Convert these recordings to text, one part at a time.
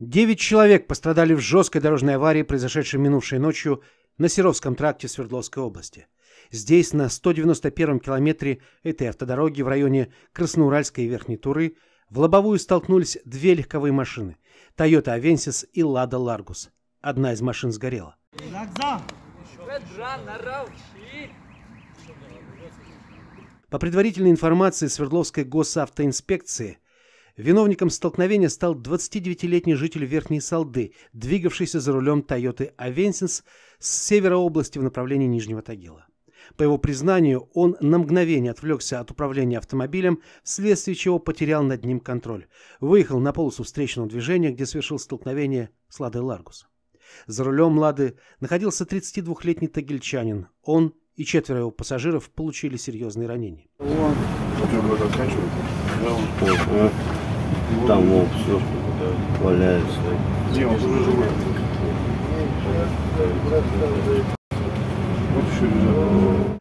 Девять человек пострадали в жесткой дорожной аварии, произошедшей минувшей ночью на Серовском тракте Свердловской области. Здесь, на 191-м километре этой автодороги в районе Красноуральской и Верхней Туры, в лобовую столкнулись две легковые машины – Toyota Avensis и Lada Largus. Одна из машин сгорела. По предварительной информации Свердловской госавтоинспекции – Виновником столкновения стал 29-летний житель Верхней Салды, двигавшийся за рулем Тойоты Авенсинс с севера области в направлении Нижнего Тагила. По его признанию, он на мгновение отвлекся от управления автомобилем, вследствие чего потерял над ним контроль. Выехал на полосу встречного движения, где совершил столкновение с Ладой Ларгус. За рулем Лады находился 32-летний тагильчанин. Он и четверо его пассажиров получили серьезные ранения. Вот. Там вот все валяется. Не, он уже живой.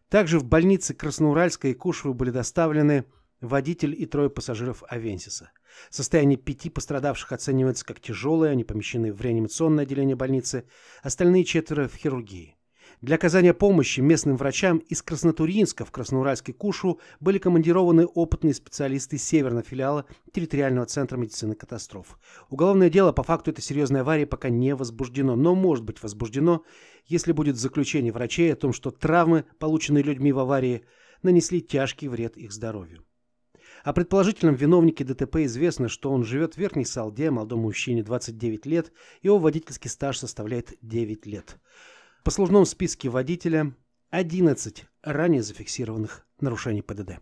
Также в больнице Красноуральска и Кушева были доставлены водитель и трое пассажиров Авенсиса. Состояние пяти пострадавших оценивается как тяжелое, они помещены в реанимационное отделение больницы, остальные четверо в хирургии. Для оказания помощи местным врачам из Краснотуринска в Красноуральский Кушу были командированы опытные специалисты северного филиала территориального центра медицины катастроф. Уголовное дело по факту этой серьезной аварии пока не возбуждено, но может быть возбуждено, если будет заключение врачей о том, что травмы, полученные людьми в аварии, нанесли тяжкий вред их здоровью. О предположительном виновнике ДТП известно, что он живет в Верхней Салде, молодому мужчине 29 лет, его водительский стаж составляет 9 лет. По послужном списке водителя 11 ранее зафиксированных нарушений ПДД.